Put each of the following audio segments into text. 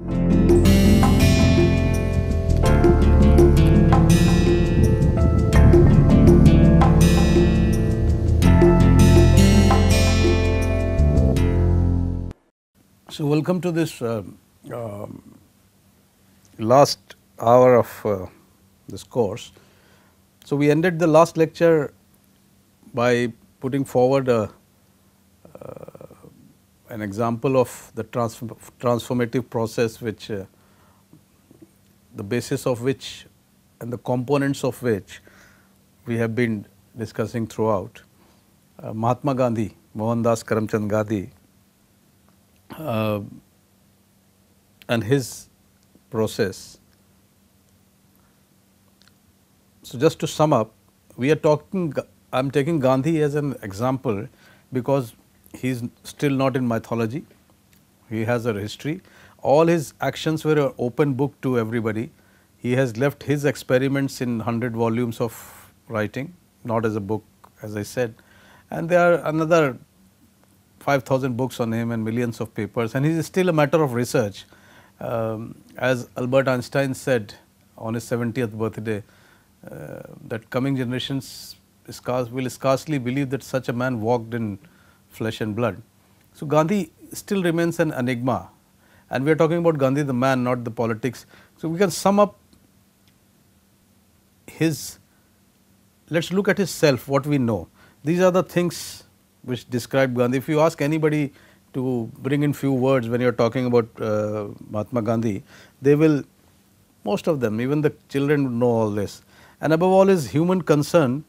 So, welcome to this uh, uh, last hour of uh, this course. So, we ended the last lecture by putting forward a, uh, an example of the transform transformative process which uh, the basis of which and the components of which we have been discussing throughout. Uh, Mahatma Gandhi, Mohandas Karamchand Gandhi uh, and his process. So, just to sum up, we are talking, I am taking Gandhi as an example because he is still not in mythology. He has a history. All his actions were an open book to everybody. He has left his experiments in 100 volumes of writing, not as a book, as I said. And there are another 5,000 books on him and millions of papers, and he is still a matter of research. Um, as Albert Einstein said on his 70th birthday, uh, that coming generations scarce, will scarcely believe that such a man walked in flesh and blood. So, Gandhi still remains an enigma and we are talking about Gandhi the man not the politics. So, we can sum up his let us look at his self what we know. These are the things which describe Gandhi. If you ask anybody to bring in few words when you are talking about uh, Mahatma Gandhi, they will most of them even the children know all this and above all his human concern,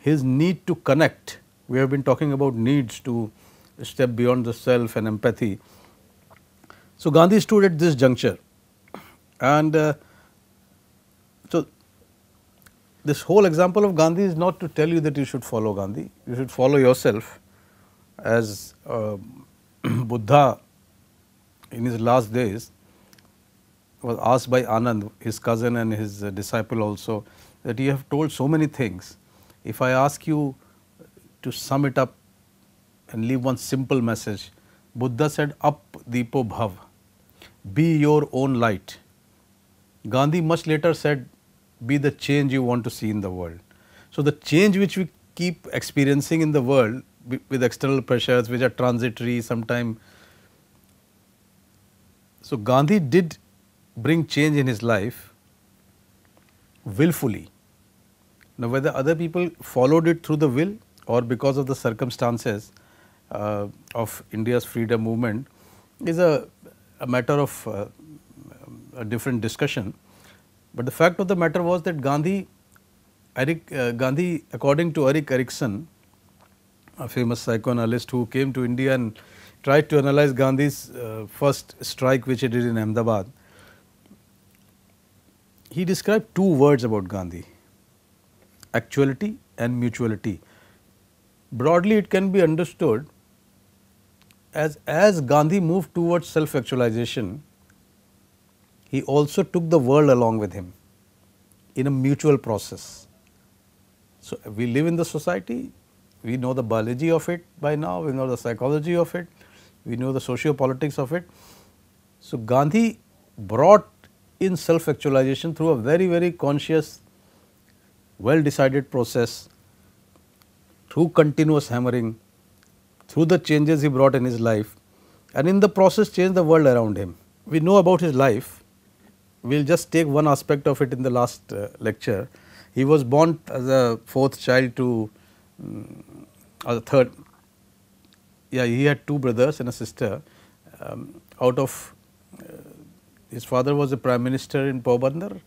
his need to connect we have been talking about needs to step beyond the self and empathy. So, Gandhi stood at this juncture and uh, so this whole example of Gandhi is not to tell you that you should follow Gandhi, you should follow yourself as uh, Buddha in his last days was asked by Anand, his cousin and his disciple also that you have told so many things. If I ask you to sum it up and leave one simple message, Buddha said, Up Deepo Bhav, be your own light. Gandhi much later said, Be the change you want to see in the world. So, the change which we keep experiencing in the world with external pressures which are transitory sometime. So, Gandhi did bring change in his life willfully. Now, whether other people followed it through the will, or because of the circumstances uh, of India's freedom movement is a, a matter of uh, a different discussion. But the fact of the matter was that Gandhi, Eric, uh, Gandhi according to Eric Erickson, a famous psychoanalyst who came to India and tried to analyze Gandhi's uh, first strike which he did in Ahmedabad, he described two words about Gandhi, actuality and mutuality broadly it can be understood as, as Gandhi moved towards self actualization, he also took the world along with him in a mutual process. So, we live in the society, we know the biology of it by now, we know the psychology of it, we know the socio politics of it. So, Gandhi brought in self actualization through a very, very conscious, well decided process through continuous hammering, through the changes he brought in his life and in the process changed the world around him. We know about his life, we will just take one aspect of it in the last uh, lecture. He was born as a fourth child to um, or the third, yeah he had two brothers and a sister um, out of uh, his father was a prime minister in Pobandar,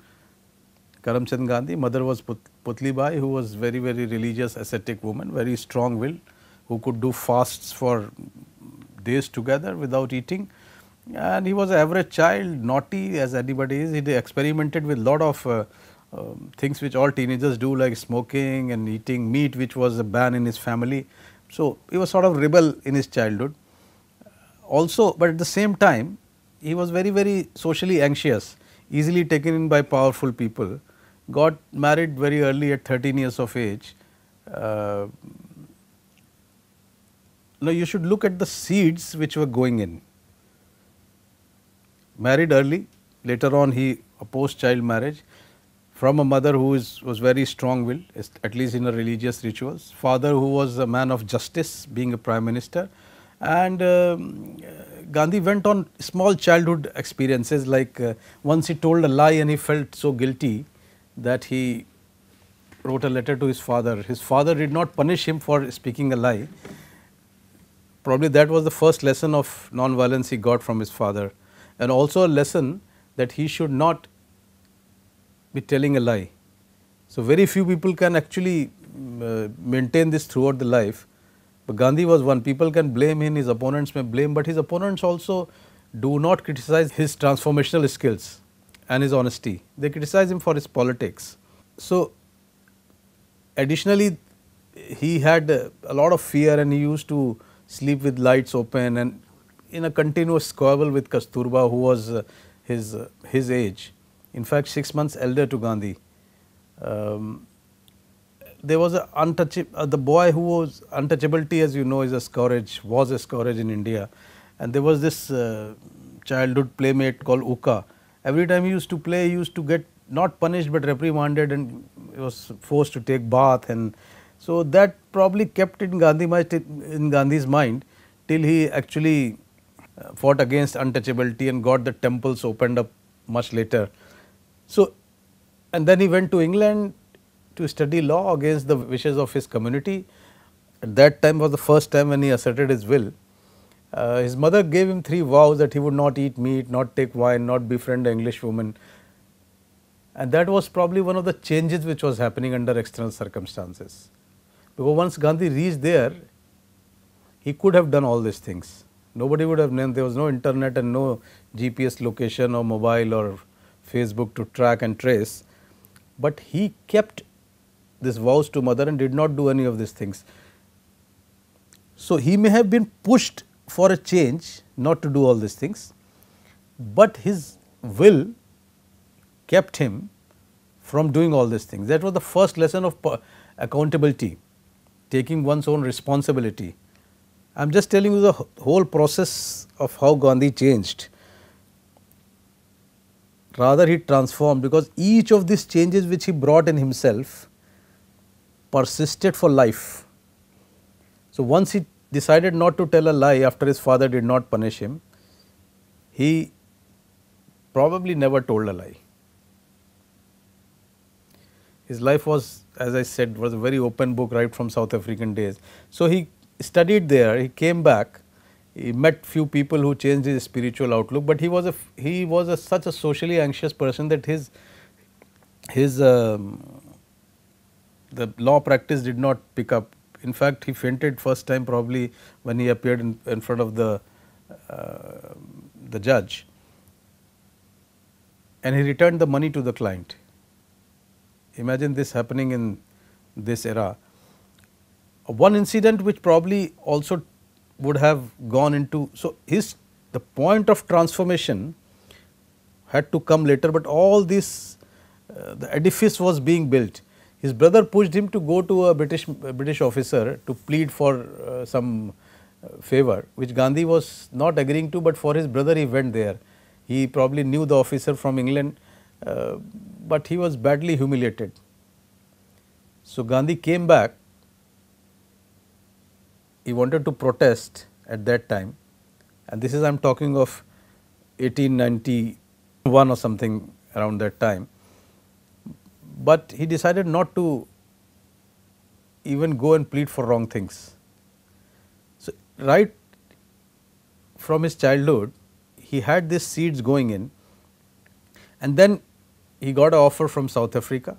Karamchand Gandhi, mother was Put Putlibai, who was very, very religious ascetic woman, very strong willed who could do fasts for days together without eating. And he was an average child, naughty as anybody is. He experimented with lot of uh, um, things which all teenagers do like smoking and eating meat which was a ban in his family. So, he was sort of rebel in his childhood. Also, but at the same time, he was very, very socially anxious, easily taken in by powerful people got married very early at 13 years of age. Uh, now, you should look at the seeds which were going in. Married early, later on he opposed child marriage from a mother who is, was very strong willed, at least in her religious rituals, father who was a man of justice, being a prime minister. And um, Gandhi went on small childhood experiences like uh, once he told a lie and he felt so guilty that he wrote a letter to his father. His father did not punish him for speaking a lie. Probably that was the first lesson of non-violence he got from his father and also a lesson that he should not be telling a lie. So, very few people can actually mm, uh, maintain this throughout the life, but Gandhi was one. People can blame him, his opponents may blame, but his opponents also do not criticize his transformational skills and his honesty. They criticize him for his politics. So, additionally, he had a lot of fear and he used to sleep with lights open and in a continuous squabble with Kasturba, who was uh, his, uh, his age. In fact, six months elder to Gandhi. Um, there was a untouchable, uh, the boy who was untouchability, as you know, is a scourge, was a scourge in India. And there was this uh, childhood playmate called Uka, every time he used to play, he used to get not punished but reprimanded and was forced to take bath and so that probably kept in Gandhi in Gandhi's mind till he actually uh, fought against untouchability and got the temples opened up much later. So and then he went to England to study law against the wishes of his community. At that time was the first time when he asserted his will. Uh, his mother gave him three vows that he would not eat meat, not take wine, not befriend an English woman. And that was probably one of the changes which was happening under external circumstances. Because once Gandhi reached there, he could have done all these things. Nobody would have known, there was no internet and no GPS location or mobile or Facebook to track and trace. But he kept this vows to mother and did not do any of these things. So, he may have been pushed for a change not to do all these things, but his will kept him from doing all these things. That was the first lesson of accountability, taking one's own responsibility. I am just telling you the whole process of how Gandhi changed. Rather he transformed because each of these changes which he brought in himself persisted for life. So, once he decided not to tell a lie after his father did not punish him, he probably never told a lie. His life was, as I said, was a very open book right from South African days. So, he studied there, he came back, he met few people who changed his spiritual outlook, but he was a, he was a, such a socially anxious person that his, his um, the law practice did not pick up in fact, he fainted first time probably when he appeared in, in front of the, uh, the judge and he returned the money to the client. Imagine this happening in this era. One incident which probably also would have gone into, so his the point of transformation had to come later, but all this uh, the edifice was being built his brother pushed him to go to a British, a British officer to plead for uh, some uh, favor which Gandhi was not agreeing to but for his brother he went there. He probably knew the officer from England uh, but he was badly humiliated. So, Gandhi came back, he wanted to protest at that time and this is I am talking of 1891 or something around that time but he decided not to even go and plead for wrong things. So, right from his childhood he had these seeds going in and then he got an offer from South Africa.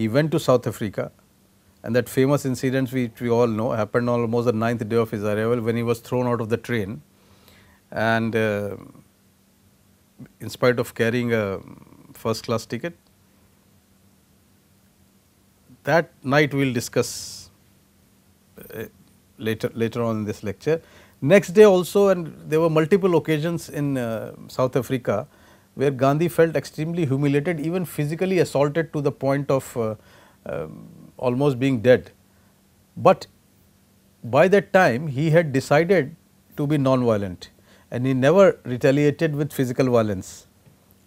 He went to South Africa and that famous incident which we all know happened almost the ninth day of his arrival when he was thrown out of the train and uh, in spite of carrying a first class ticket that night we will discuss uh, later later on in this lecture. Next day also and there were multiple occasions in uh, South Africa where Gandhi felt extremely humiliated even physically assaulted to the point of uh, um, almost being dead. But by that time he had decided to be non-violent and he never retaliated with physical violence.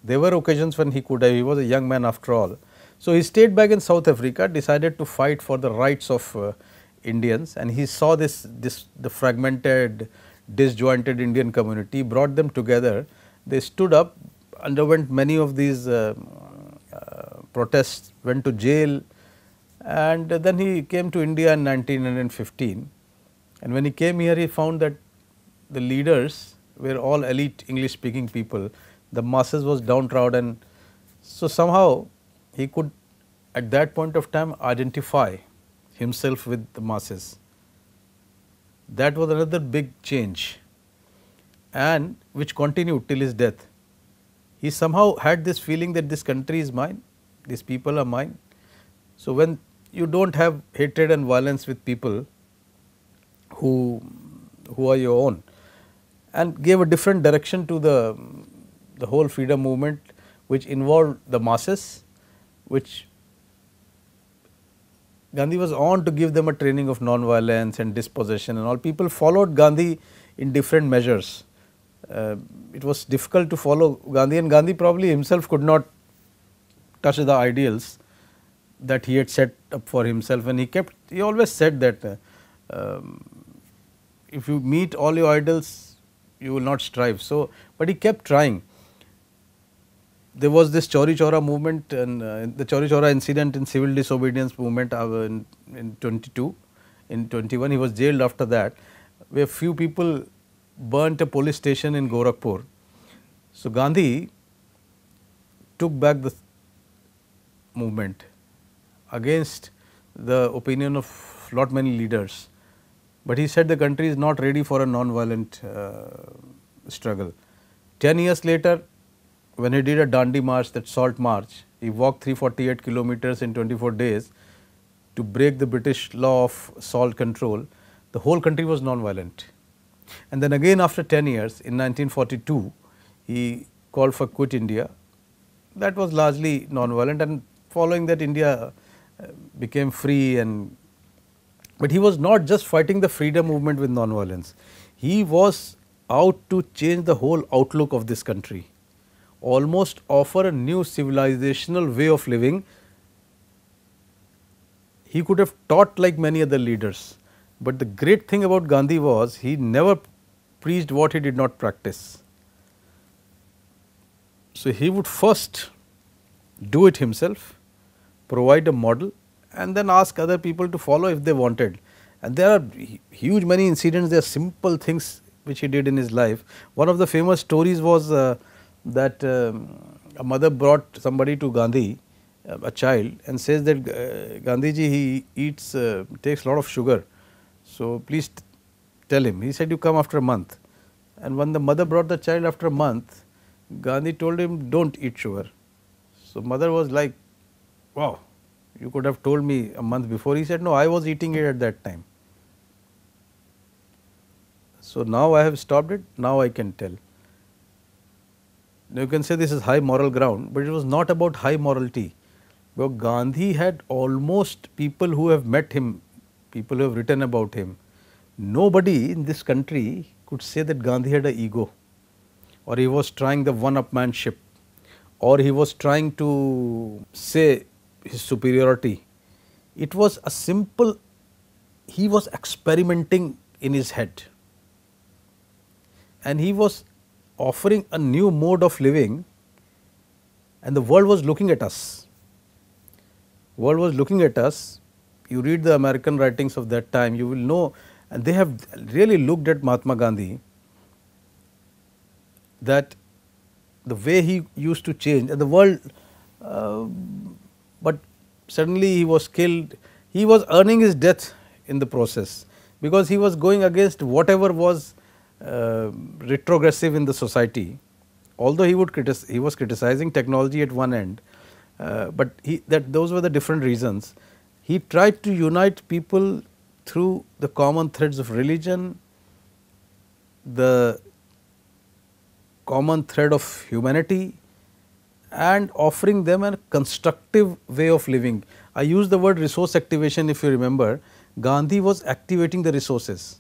There were occasions when he could have, he was a young man after all, so, he stayed back in South Africa decided to fight for the rights of uh, Indians and he saw this, this the fragmented disjointed Indian community brought them together. They stood up underwent many of these uh, uh, protests went to jail and then he came to India in 1915 and when he came here he found that the leaders were all elite English speaking people the masses was downtrodden. So, somehow he could at that point of time identify himself with the masses. That was another big change and which continued till his death. He somehow had this feeling that this country is mine, these people are mine. So, when you do not have hatred and violence with people who, who are your own and gave a different direction to the, the whole freedom movement which involved the masses which Gandhi was on to give them a training of non-violence and dispossession and all. People followed Gandhi in different measures. Uh, it was difficult to follow Gandhi and Gandhi probably himself could not touch the ideals that he had set up for himself and he kept, he always said that uh, um, if you meet all your idols, you will not strive. So, but he kept trying there was this Chauri Chaura movement and uh, the Chauri Chaura incident in civil disobedience movement uh, in, in 22, in 21 he was jailed after that where few people burnt a police station in Gorakhpur. So, Gandhi took back the movement against the opinion of lot many leaders, but he said the country is not ready for a non-violent uh, struggle. 10 years later when he did a Dandi march, that salt march, he walked 348 kilometers in 24 days to break the British law of salt control. The whole country was non-violent. And then again after 10 years in 1942, he called for Quit India. That was largely non-violent and following that India uh, became free and but he was not just fighting the freedom movement with non-violence. He was out to change the whole outlook of this country almost offer a new civilizational way of living. He could have taught like many other leaders, but the great thing about Gandhi was he never preached what he did not practice. So, he would first do it himself, provide a model and then ask other people to follow if they wanted. And there are huge many incidents, there are simple things which he did in his life. One of the famous stories was uh, that um, a mother brought somebody to Gandhi, a child and says that uh, Gandhi ji he eats, uh, takes lot of sugar. So, please tell him. He said you come after a month. And when the mother brought the child after a month, Gandhi told him don't eat sugar. So, mother was like wow you could have told me a month before. He said no I was eating it at that time. So, now I have stopped it, now I can tell. Now you can say this is high moral ground, but it was not about high morality. Well, Gandhi had almost people who have met him, people who have written about him. Nobody in this country could say that Gandhi had an ego or he was trying the one-upmanship or he was trying to say his superiority. It was a simple, he was experimenting in his head and he was offering a new mode of living and the world was looking at us. World was looking at us. You read the American writings of that time, you will know and they have really looked at Mahatma Gandhi that the way he used to change and the world, uh, but suddenly he was killed. He was earning his death in the process because he was going against whatever was uh, retrogressive in the society, although he would critic he was criticizing technology at one end, uh, but he, that those were the different reasons. He tried to unite people through the common threads of religion, the common thread of humanity and offering them a constructive way of living. I use the word resource activation if you remember, Gandhi was activating the resources.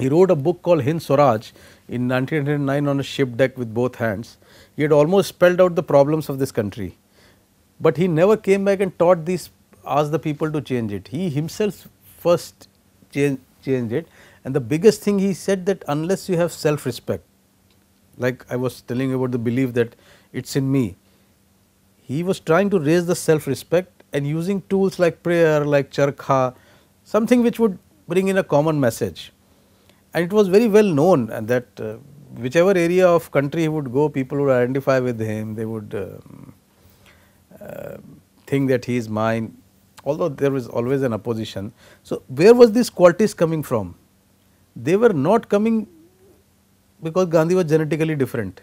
He wrote a book called Hind Swaraj in 1909 on a ship deck with both hands. He had almost spelled out the problems of this country, but he never came back and taught these, asked the people to change it. He himself first change, changed it and the biggest thing he said that unless you have self-respect, like I was telling you about the belief that it's in me, he was trying to raise the self-respect and using tools like prayer, like charkha, something which would bring in a common message and it was very well known that uh, whichever area of country he would go people would identify with him they would um, uh, think that he is mine although there was always an opposition. So, where was this qualities coming from? They were not coming because Gandhi was genetically different.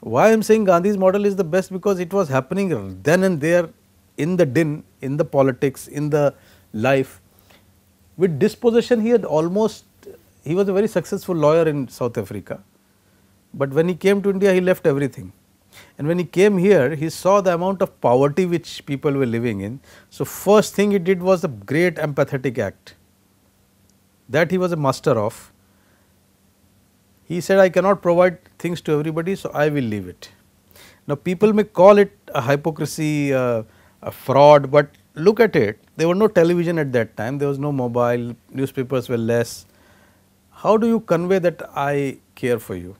Why I am saying Gandhi's model is the best because it was happening then and there in the din, in the politics, in the life with disposition, he had almost, he was a very successful lawyer in South Africa, but when he came to India he left everything. And when he came here, he saw the amount of poverty which people were living in. So, first thing he did was a great empathetic act that he was a master of. He said, I cannot provide things to everybody, so I will leave it. Now, people may call it a hypocrisy, uh, a fraud, but look at it, there were no television at that time, there was no mobile, newspapers were less. How do you convey that I care for you?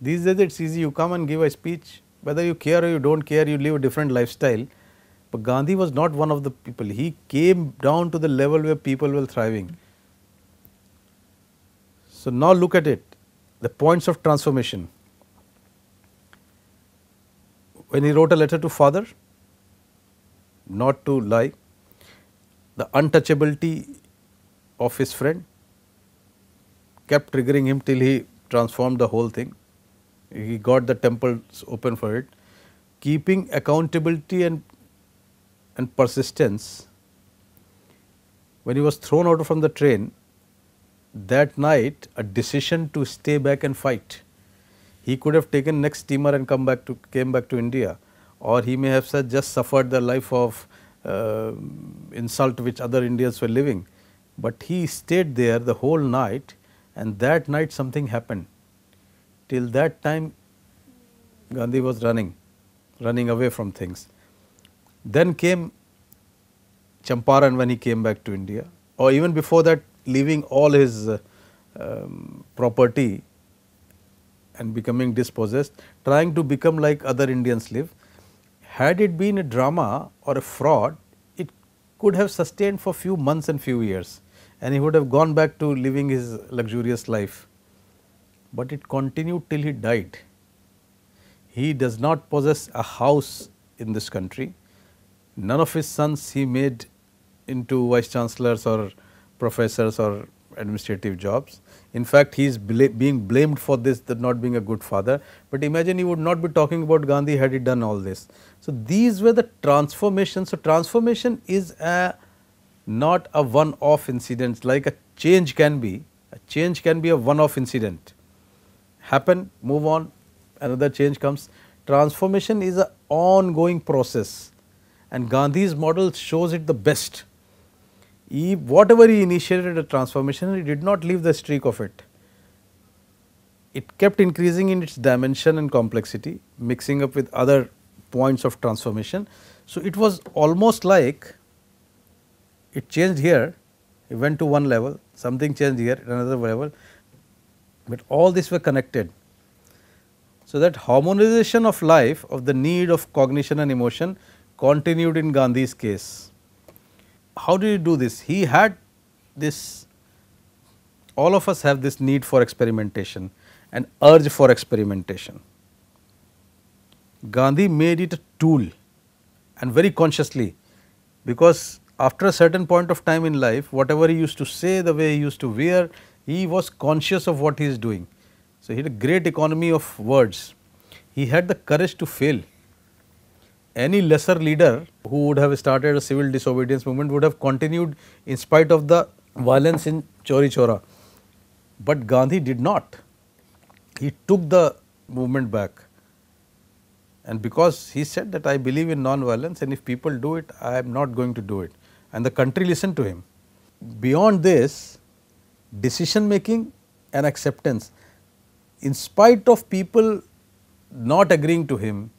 These days it's easy, you come and give a speech, whether you care or you don't care, you live a different lifestyle. But Gandhi was not one of the people, he came down to the level where people were thriving. So, now look at it, the points of transformation. When he wrote a letter to father, not to lie, the untouchability of his friend kept triggering him till he transformed the whole thing. He got the temples open for it. Keeping accountability and, and persistence, when he was thrown out from the train, that night a decision to stay back and fight. He could have taken next steamer and come back to came back to India, or he may have said just suffered the life of uh, insult which other Indians were living. But he stayed there the whole night and that night something happened. Till that time Gandhi was running, running away from things. Then came Champaran when he came back to India or even before that leaving all his uh, um, property and becoming dispossessed, trying to become like other Indians live had it been a drama or a fraud, it could have sustained for few months and few years and he would have gone back to living his luxurious life, but it continued till he died. He does not possess a house in this country. None of his sons he made into vice chancellors or professors or administrative jobs. In fact, he is being blamed for this that not being a good father, but imagine he would not be talking about Gandhi had he done all this. So, these were the transformations. So, transformation is a not a one off incident like a change can be, a change can be a one off incident happen, move on, another change comes. Transformation is an ongoing process and Gandhi's model shows it the best he whatever he initiated a transformation, he did not leave the streak of it. It kept increasing in its dimension and complexity, mixing up with other points of transformation. So, it was almost like it changed here, it went to one level, something changed here another level, but all these were connected. So, that harmonization of life of the need of cognition and emotion continued in Gandhi's case how did he do this? He had this, all of us have this need for experimentation and urge for experimentation. Gandhi made it a tool and very consciously because after a certain point of time in life, whatever he used to say, the way he used to wear, he was conscious of what he is doing. So, he had a great economy of words. He had the courage to fail any lesser leader who would have started a civil disobedience movement would have continued in spite of the violence in Chori Chora. But Gandhi did not. He took the movement back. And because he said that I believe in non-violence and if people do it, I am not going to do it. And the country listened to him. Beyond this, decision making and acceptance, in spite of people not agreeing to him,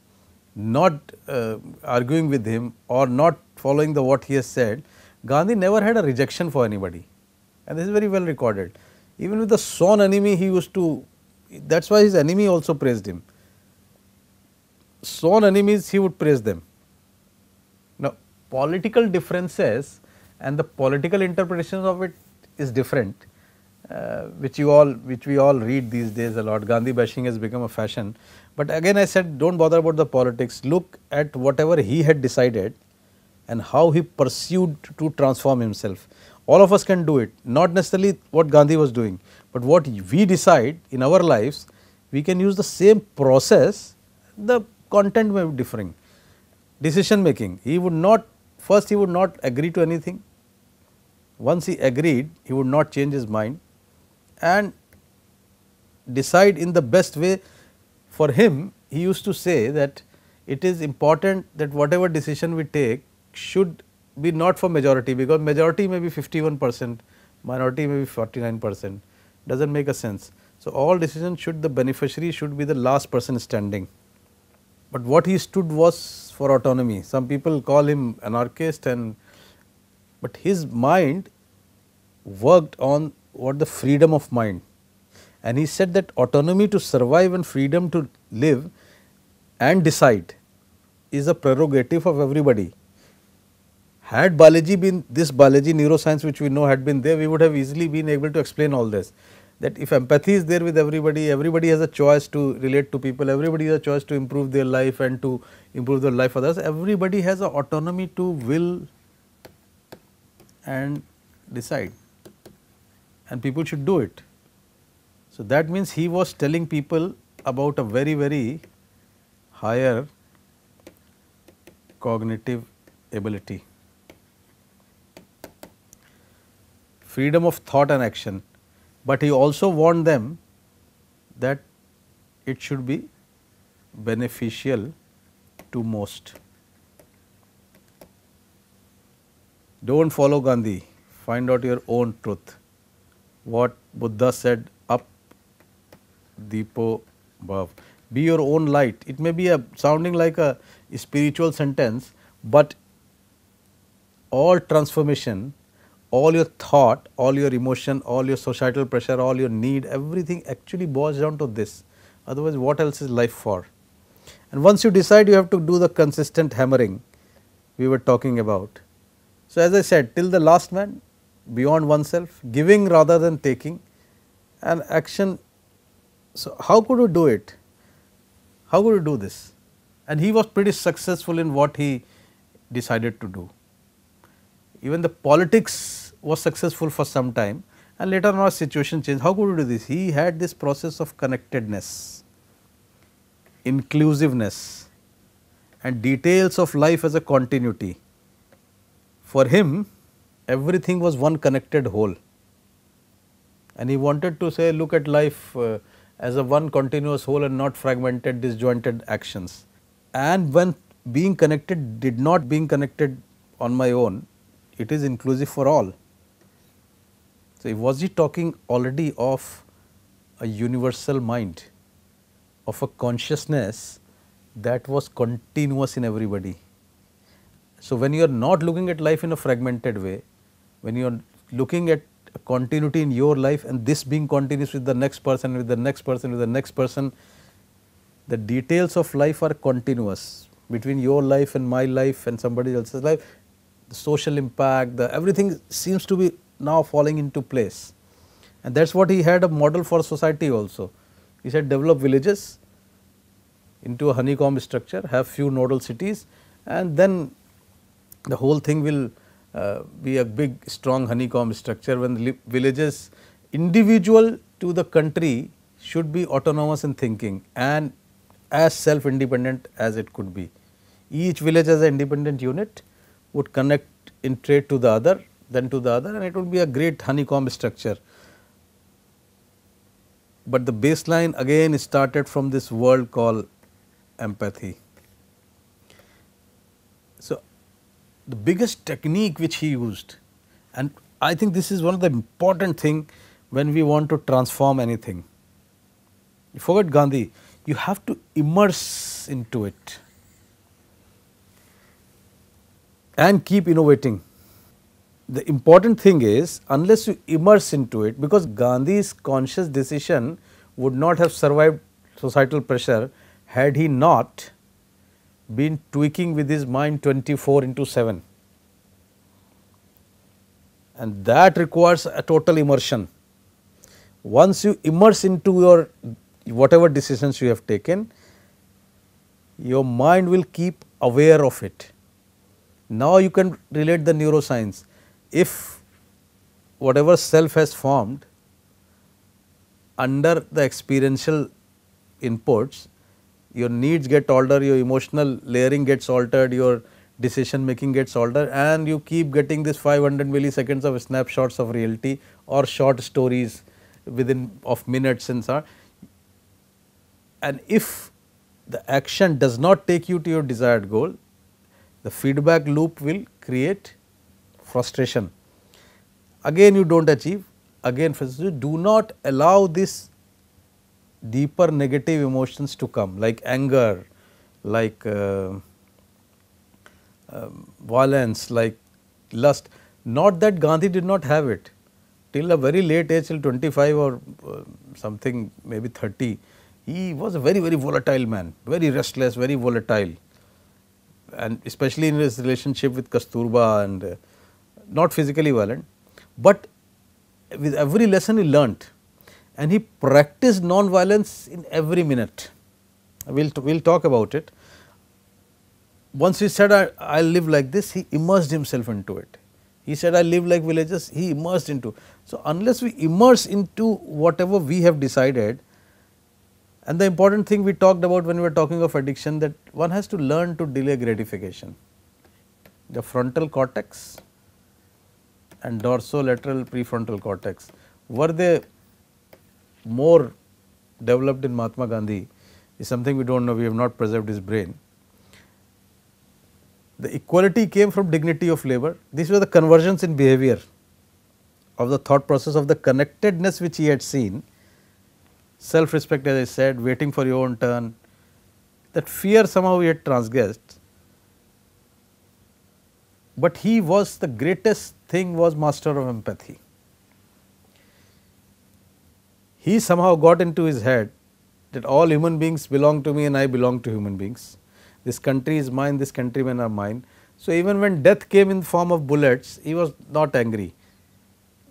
not uh, arguing with him or not following the what he has said, Gandhi never had a rejection for anybody and this is very well recorded. Even with the sworn enemy he used to, that is why his enemy also praised him. Sworn enemies he would praise them. Now political differences and the political interpretations of it is different uh, which you all which we all read these days a lot Gandhi bashing has become a fashion. But again I said do not bother about the politics look at whatever he had decided and how he pursued to transform himself. All of us can do it not necessarily what Gandhi was doing but what we decide in our lives we can use the same process the content may be differing. Decision making he would not first he would not agree to anything once he agreed he would not change his mind and decide in the best way. For him, he used to say that it is important that whatever decision we take should be not for majority because majority may be 51 percent, minority may be 49 percent, does not make a sense. So, all decisions should the beneficiary should be the last person standing. But what he stood was for autonomy. Some people call him anarchist and but his mind worked on what the freedom of mind and he said that autonomy to survive and freedom to live and decide is a prerogative of everybody. Had biology been this biology neuroscience which we know had been there, we would have easily been able to explain all this. That if empathy is there with everybody, everybody has a choice to relate to people, everybody has a choice to improve their life and to improve the life of others. Everybody has a autonomy to will and decide and people should do it. So, that means he was telling people about a very, very higher cognitive ability. Freedom of thought and action, but he also warned them that it should be beneficial to most. Do not follow Gandhi, find out your own truth what Buddha said up Deepo Bhav. Be your own light. It may be a sounding like a spiritual sentence, but all transformation, all your thought, all your emotion, all your societal pressure, all your need, everything actually boils down to this. Otherwise, what else is life for? And once you decide, you have to do the consistent hammering we were talking about. So, as I said, till the last man, beyond oneself, giving rather than taking and action. So, how could you do it? How could you do this? And he was pretty successful in what he decided to do. Even the politics was successful for some time and later on our situation changed. How could you do this? He had this process of connectedness, inclusiveness and details of life as a continuity. For him, everything was one connected whole and he wanted to say look at life uh, as a one continuous whole and not fragmented disjointed actions. And when being connected did not being connected on my own, it is inclusive for all. So, was he talking already of a universal mind, of a consciousness that was continuous in everybody. So, when you are not looking at life in a fragmented way, when you are looking at continuity in your life and this being continuous with the next person, with the next person, with the next person, the details of life are continuous between your life and my life and somebody else's life. The social impact, the everything seems to be now falling into place. And that is what he had a model for society also. He said develop villages into a honeycomb structure, have few nodal cities and then the whole thing will be uh, a big strong honeycomb structure when villages individual to the country should be autonomous in thinking and as self independent as it could be. Each village as an independent unit would connect in trade to the other then to the other and it would be a great honeycomb structure. But the baseline again started from this world called empathy. the biggest technique which he used and I think this is one of the important thing when we want to transform anything. You forget Gandhi, you have to immerse into it and keep innovating. The important thing is unless you immerse into it because Gandhi's conscious decision would not have survived societal pressure had he not been tweaking with his mind 24 into 7 and that requires a total immersion. Once you immerse into your whatever decisions you have taken, your mind will keep aware of it. Now you can relate the neuroscience. If whatever self has formed under the experiential inputs your needs get older, your emotional layering gets altered, your decision making gets older and you keep getting this 500 milliseconds of snapshots of reality or short stories within of minutes and so on. And if the action does not take you to your desired goal, the feedback loop will create frustration. Again you do not achieve, again frustration. Do not allow this deeper negative emotions to come like anger, like uh, uh, violence, like lust. Not that Gandhi did not have it till a very late age till 25 or uh, something maybe 30 he was a very very volatile man very restless very volatile and especially in his relationship with Kasturba and uh, not physically violent but with every lesson he learnt and he practiced non-violence in every minute. We will we'll talk about it. Once he said, I, I live like this, he immersed himself into it. He said, I live like villages, he immersed into. So, unless we immerse into whatever we have decided and the important thing we talked about when we were talking of addiction that one has to learn to delay gratification. The frontal cortex and dorsolateral prefrontal cortex were they more developed in Mahatma Gandhi is something we do not know, we have not preserved his brain. The equality came from dignity of labor, these were the conversions in behavior of the thought process of the connectedness which he had seen, self respect as I said, waiting for your own turn, that fear somehow he had transgressed. But he was the greatest thing was master of empathy he somehow got into his head that all human beings belong to me and I belong to human beings. This country is mine, this countrymen are mine. So, even when death came in form of bullets, he was not angry.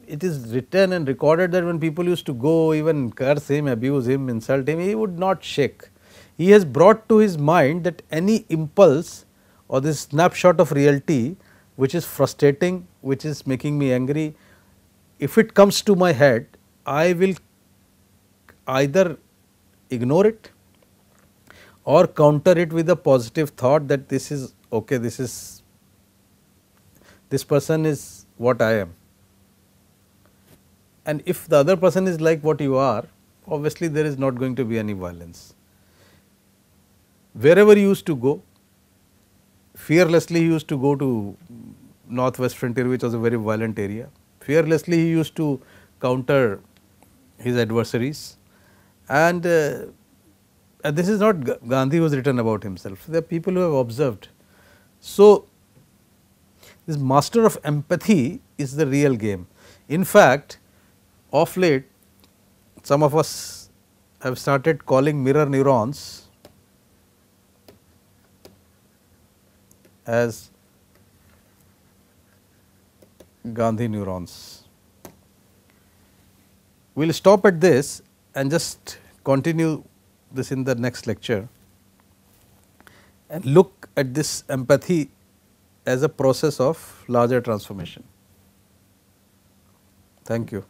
It is written and recorded that when people used to go even curse him, abuse him, insult him, he would not shake. He has brought to his mind that any impulse or this snapshot of reality which is frustrating, which is making me angry, if it comes to my head, I will either ignore it or counter it with a positive thought that this is okay, this is this person is what I am. And if the other person is like what you are, obviously there is not going to be any violence. Wherever he used to go, fearlessly he used to go to northwest frontier which was a very violent area. Fearlessly he used to counter his adversaries and uh, this is not Gandhi was written about himself, there are people who have observed. So, this master of empathy is the real game. In fact, of late some of us have started calling mirror neurons as Gandhi neurons. We will stop at this and just continue this in the next lecture and look at this empathy as a process of larger transformation. Thank you.